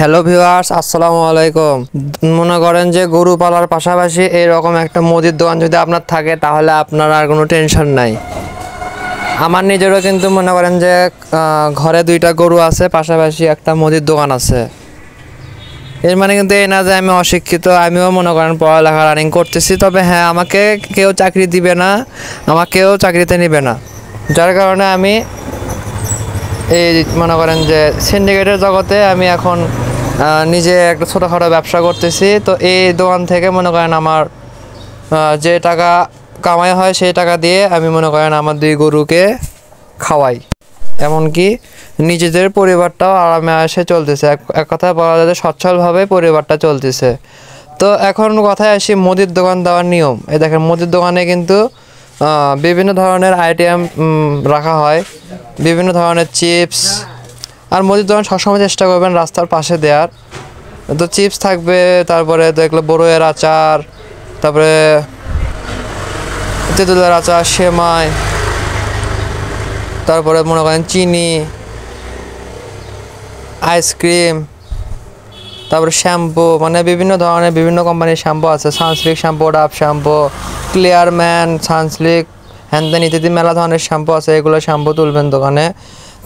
hello viewers আসসালামু আলাইকুম মনে করেন যে গরু পালার পাশাপাশি এরকম একটা মুদির দোকান যদি আপনার থাকে তাহলে আপনার আর কোনো টেনশন নাই আমার নিজেরও কিন্তু মনে করেন যে ঘরে দুইটা গরু আছে পাশাপাশি একটা মুদির দোকান আছে এর মানে কিন্তু এই না যে আমি অশিক্ষিত আমিও মনে করেন পড়ালেখা রানিং করতেছি তবে হ্যাঁ আমাকে কেউ চাকরি দিবে না আমাকে কেউ চাকরিতে নিবে না যার কারণে আমি এই মনে করেন যে সিন্ডিকেটের জগতে আমি এখন নিজে একটা ছোটোখাটো ব্যবসা করতেছি তো এই দোকান থেকে মনে করেন আমার যে টাকা কামাই হয় সেই টাকা দিয়ে আমি মনে করেন আমার দুই গরুকে খাওয়াই এমনকি নিজেদের পরিবারটাও আরামে আসে চলতেছে এক কথায় বলা যায় সচ্ছলভাবে পরিবারটা চলতেছে তো এখন কথায় আসি মুদির দোকান দেওয়ার নিয়ম এই দেখেন মুদির দোকানে কিন্তু বিভিন্ন ধরনের আইটেম রাখা হয় বিভিন্ন ধরনের চিপস আর মুদির দোকান সবসময় চেষ্টা করবেন রাস্তার পাশে দেওয়ার তো চিপস থাকবে তারপরে দেখলে বড়ের আচার তারপরে তেঁতুলের আচার সেমাই তারপরে মনে করেন চিনি আইসক্রিম তারপরে শ্যাম্পু মানে বিভিন্ন ধরনের বিভিন্ন কোম্পানির শ্যাম্পু আছে Sunsilk shampoo Dove shampoo clear men Sunsilk Sunsilk ইত্যাদি মেলা ধরনের শ্যাম্পু আছে এগুলো শ্যাম্পু তুলবেন দোকানে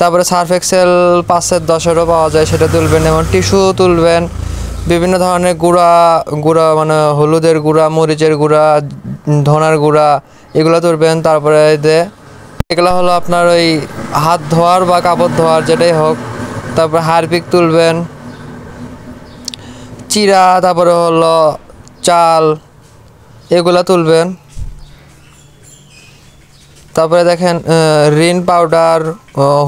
তারপরে সার্ফ এক্সেল পাঁচের দশেরও পাওয়া যায় সেটা তুলবেন এবং টিস্যু তুলবেন বিভিন্ন ধরনের গুঁড়া গুঁড়া মানে হলুদের গুঁড়া মরিচের গুঁড়া ধনার গুঁড়া এগুলো তুলবেন তারপরে এতে এগুলো হলো আপনার ওই হাত ধোয়ার বা কাপড় ধোয়ার যেটাই হোক তারপর হারপিক তুলবেন চিরা তারপরে হলো চাল এগুলো তুলবেন তারপরে দেখেন রিন পাউডার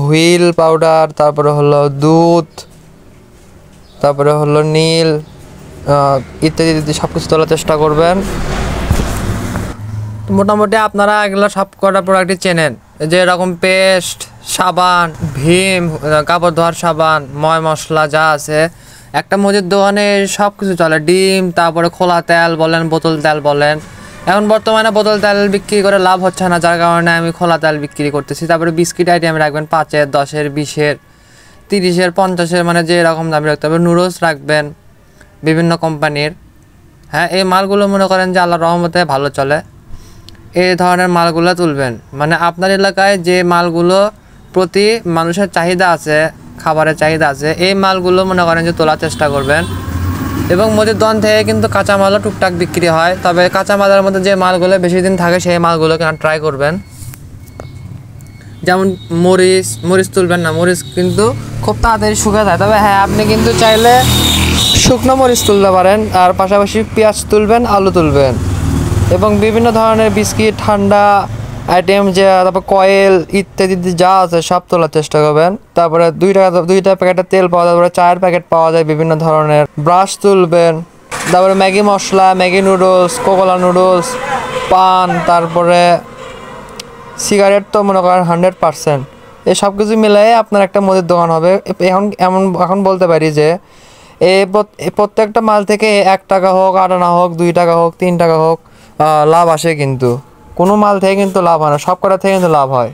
হুইল পাউডার তারপরে হলো দুধ তারপরে হলো নীল ইত্যাদি ইত্যাদি সব কিছু তোলার চেষ্টা করবেন মোটামুটি আপনারা এগুলো সব কটা প্রোডাক্টই চেনেন যে এরকম পেস্ট সাবান ভীম কাপড় ধোয়ার সাবান ময় মশলা যা আছে একটা মুদির দোকানে সব কিছু চলে ডিম তারপরে খোলা তেল বলেন বোতল তেল বলেন এখন বর্তমানে বোতল তেল বিক্রি করে লাভ হচ্ছে না যার কারণে আমি খোলা তেল বিক্রি করতেছি তারপরে বিস্কিট আইটেম রাখবেন পাঁচের দশের বিশের তিরিশের পঞ্চাশের মানে যে রকম দামি রাখতে হবে নুডলস রাখবেন বিভিন্ন কোম্পানির হ্যাঁ এই মালগুলো মনে করেন যে আল্লাহ রহমতে ভালো চলে এই ধরনের মালগুলো তুলবেন মানে আপনার এলাকায় যে মালগুলো প্রতি মানুষের চাহিদা আছে খাবারের চাহিদা আছে এই মালগুলো মনে করেন যে তোলার চেষ্টা করবেন এবং মুদির দোকান থেকে কিন্তু কাঁচামালও টুকটাক বিক্রি হয় তবে কাঁচামালের মধ্যে যে মালগুলো বেশি দিন থাকে সেই মালগুলো কেন ট্রাই করবেন যেমন মরিচ মরিচ তুলবেন না মরিচ কিন্তু খুব তাড়াতাড়ি শুকিয়ে যায় তবে হ্যাঁ আপনি কিন্তু চাইলে শুকনো মরিচ তুলতে পারেন আর পাশাপাশি পেঁয়াজ তুলবেন আলু তুলবেন এবং বিভিন্ন ধরনের বিস্কিট ঠান্ডা আইটেম যে তারপর কয়েল ইত্যাদি যা আছে সব তোলার চেষ্টা করবেন তারপরে দুই টাকা দুইটা প্যাকেটের তেল পাওয়া যায় তারপরে চায়ের প্যাকেট পাওয়া যায় বিভিন্ন ধরনের ব্রাশ তুলবেন তারপরে ম্যাগি মশলা ম্যাগি নুডলস কোকোলা নুডলস পান তারপরে সিগারেট তো মনে করেন হান্ড্রেড পারসেন্ট এই সব কিছু মিলাই আপনার একটা মুদির দোকান হবে এখন এমন এখন বলতে পারি যে এ প্রত্যেকটা মাল থেকে এক টাকা হোক আট আনা হোক দুই টাকা হোক তিন টাকা হোক লাভ আসে কিন্তু কোনো মাল থেকে কিন্তু লাভ হয় না সব কটা থেকে কিন্তু লাভ হয়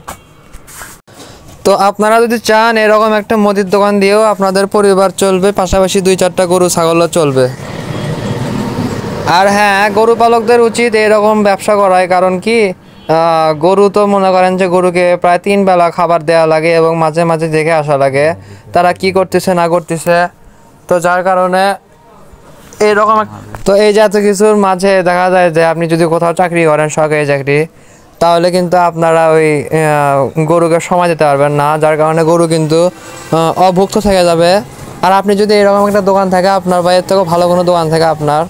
তো আপনারা যদি চান এরকম একটা মুদির দোকান দিয়েও আপনাদের পরিবার চলবে পাশাপাশি দুই চারটা গরু ছাগলও চলবে আর হ্যাঁ গরু পালকদের উচিত এরকম ব্যবসা করায় কারণ কি গরু তো মনে করেন যে গরুকে প্রায় তিন বেলা খাবার দেওয়া লাগে এবং মাঝে মাঝে দেখে আসা লাগে তারা কি করতেছে না করতেছে তো যার কারণে এরকম তো এই জাতীয় কিছুর মাঝে দেখা যায় যে আপনি যদি কোথাও চাকরি করেন সরকারি চাকরি তাহলে কিন্তু আপনারা ওই গরুকে সময় দিতে পারবেন না যার কারণে গরু কিন্তু অভুক্ত থেকে যাবে আর আপনি যদি এরকম একটা দোকান থাকে আপনার বাইরের থেকেও ভালো কোনো দোকান থাকে আপনার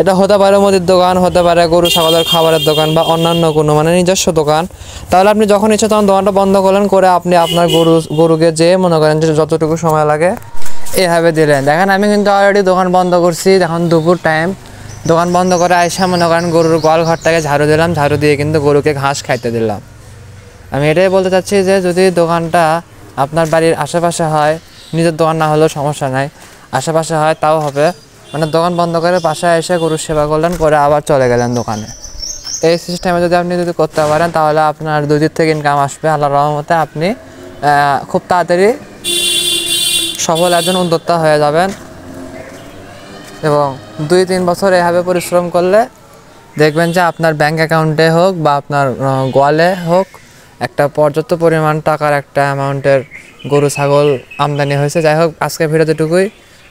এটা হতে পারে মুদির দোকান হতে পারে গরু ছাগলের খাবারের দোকান বা অন্যান্য কোনো মানে নিজস্ব দোকান তাহলে আপনি যখন ইচ্ছে তখন দোকানটা বন্ধ করলেন করে আপনি আপনার গরু গরুকে যে মনে করেন যে যতটুকু সময় লাগে এভাবে দিলেন দেখেন আমি কিন্তু অলরেডি দোকান বন্ধ করছি এখন দুপুর টাইম দোকান বন্ধ করে আইসা মনে করেন গরুর গল ঘরটাকে ঝাড়ু দিলাম ঝাড়ু দিয়ে কিন্তু গরুকে ঘাস খাইতে দিলাম আমি এটাই বলতে চাচ্ছি যে যদি দোকানটা আপনার বাড়ির আশেপাশে হয় নিজের দোকান না হলেও সমস্যা নাই আশেপাশে হয় তাও হবে মানে দোকান বন্ধ করে বাসায় এসে গরুর সেবা করলেন করে আবার চলে গেলেন দোকানে এই সিস্টেমে যদি আপনি যদি করতে পারেন তাহলে আপনার দুদিন থেকে ইনকাম আসবে আল্লাহ রহমতে আপনি খুব তাড়াতাড়ি সফল একজন উদ্যোক্তা হয়ে যাবেন এবং দুই তিন বছর এভাবে পরিশ্রম করলে দেখবেন যে আপনার ব্যাঙ্ক অ্যাকাউন্টে হোক বা আপনার গোয়ালে হোক একটা পর্যাপ্ত পরিমাণ টাকার একটা অ্যামাউন্টের গরু ছাগল আমদানি হয়েছে যাই হোক ভিডিওতে টুকুই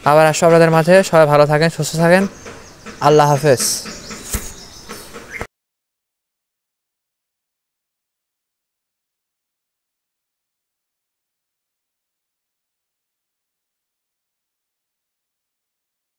আবার আসবো আপনাদের মাঝে সবাই ভালো থাকেন সুস্থ থাকেন আল্লাহ হাফেজ